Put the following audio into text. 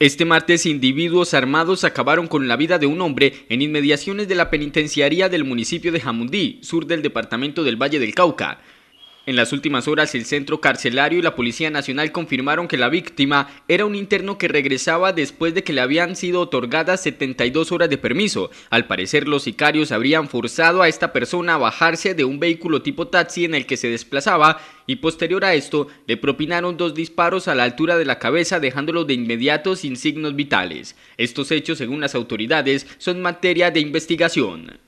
Este martes, individuos armados acabaron con la vida de un hombre en inmediaciones de la penitenciaría del municipio de Jamundí, sur del departamento del Valle del Cauca. En las últimas horas, el centro carcelario y la Policía Nacional confirmaron que la víctima era un interno que regresaba después de que le habían sido otorgadas 72 horas de permiso. Al parecer, los sicarios habrían forzado a esta persona a bajarse de un vehículo tipo taxi en el que se desplazaba y posterior a esto le propinaron dos disparos a la altura de la cabeza dejándolo de inmediato sin signos vitales. Estos hechos, según las autoridades, son materia de investigación.